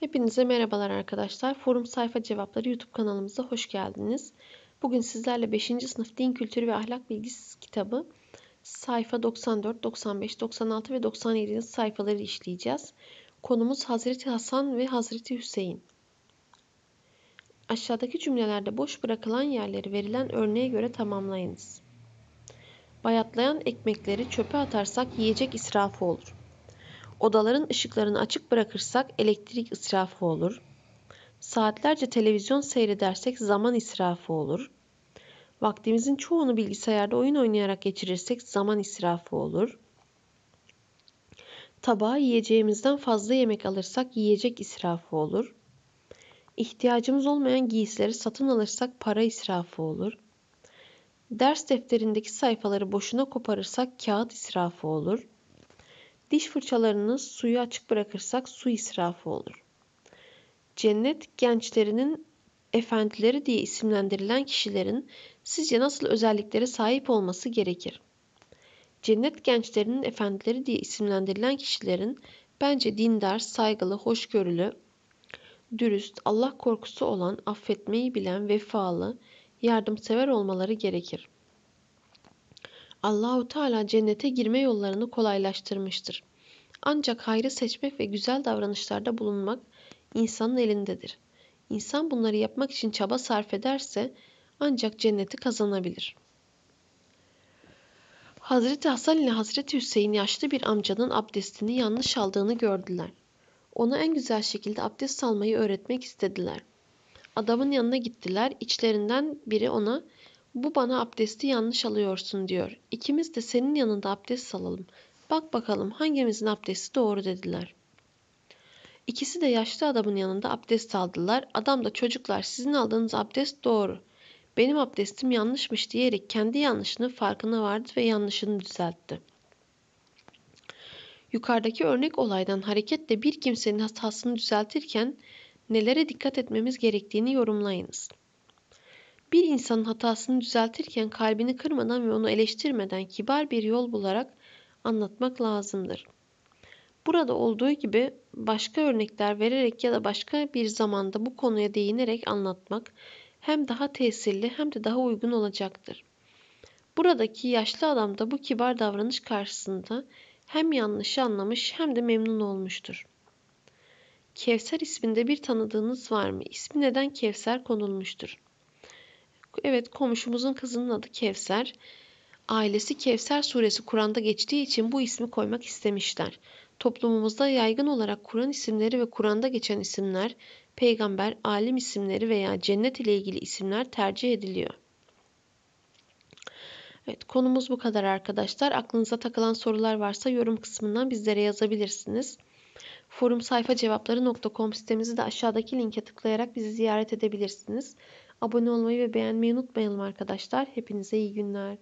Hepinize merhabalar arkadaşlar. Forum Sayfa Cevapları YouTube kanalımıza hoş geldiniz. Bugün sizlerle 5. sınıf Din Kültürü ve Ahlak Bilgisi kitabı sayfa 94, 95, 96 ve 97. sayfaları işleyeceğiz. Konumuz Hazreti Hasan ve Hazreti Hüseyin. Aşağıdaki cümlelerde boş bırakılan yerleri verilen örneğe göre tamamlayınız. Bayatlayan ekmekleri çöpe atarsak yiyecek israfı olur. Odaların ışıklarını açık bırakırsak elektrik israfı olur. Saatlerce televizyon seyredersek zaman israfı olur. Vaktimizin çoğunu bilgisayarda oyun oynayarak geçirirsek zaman israfı olur. Tabağa yiyeceğimizden fazla yemek alırsak yiyecek israfı olur. İhtiyacımız olmayan giysileri satın alırsak para israfı olur. Ders defterindeki sayfaları boşuna koparırsak kağıt israfı olur. Diş fırçalarını suyu açık bırakırsak su israfı olur. Cennet gençlerinin efendileri diye isimlendirilen kişilerin sizce nasıl özelliklere sahip olması gerekir? Cennet gençlerinin efendileri diye isimlendirilen kişilerin bence dindar, saygılı, hoşgörülü, dürüst, Allah korkusu olan, affetmeyi bilen, vefalı, yardımsever olmaları gerekir. Allahu Teala cennete girme yollarını kolaylaştırmıştır. Ancak hayrı seçmek ve güzel davranışlarda bulunmak insanın elindedir. İnsan bunları yapmak için çaba sarf ederse ancak cenneti kazanabilir. Hazreti Hasan ile Hazreti Hüseyin yaşlı bir amcanın abdestini yanlış aldığını gördüler. Ona en güzel şekilde abdest almayı öğretmek istediler. Adamın yanına gittiler. İçlerinden biri ona bu bana abdesti yanlış alıyorsun diyor. İkimiz de senin yanında abdest alalım. Bak bakalım hangimizin abdesti doğru dediler. İkisi de yaşlı adamın yanında abdest aldılar. Adam da çocuklar sizin aldığınız abdest doğru. Benim abdestim yanlışmış diyerek kendi yanlışının farkına vardı ve yanlışını düzeltti. Yukarıdaki örnek olaydan hareketle bir kimsenin hatasını düzeltirken nelere dikkat etmemiz gerektiğini yorumlayınız insanın hatasını düzeltirken kalbini kırmadan ve onu eleştirmeden kibar bir yol bularak anlatmak lazımdır. Burada olduğu gibi başka örnekler vererek ya da başka bir zamanda bu konuya değinerek anlatmak hem daha tesirli hem de daha uygun olacaktır. Buradaki yaşlı adam da bu kibar davranış karşısında hem yanlışı anlamış hem de memnun olmuştur. Kevser isminde bir tanıdığınız var mı? İsmi neden Kevser konulmuştur? Evet komşumuzun kızının adı Kevser. Ailesi Kevser suresi Kur'an'da geçtiği için bu ismi koymak istemişler. Toplumumuzda yaygın olarak Kur'an isimleri ve Kur'an'da geçen isimler, peygamber, alim isimleri veya cennet ile ilgili isimler tercih ediliyor. Evet konumuz bu kadar arkadaşlar. Aklınıza takılan sorular varsa yorum kısmından bizlere yazabilirsiniz. Forum sayfa cevapları.com sitemizi de aşağıdaki linke tıklayarak bizi ziyaret edebilirsiniz. Abone olmayı ve beğenmeyi unutmayalım arkadaşlar. Hepinize iyi günler.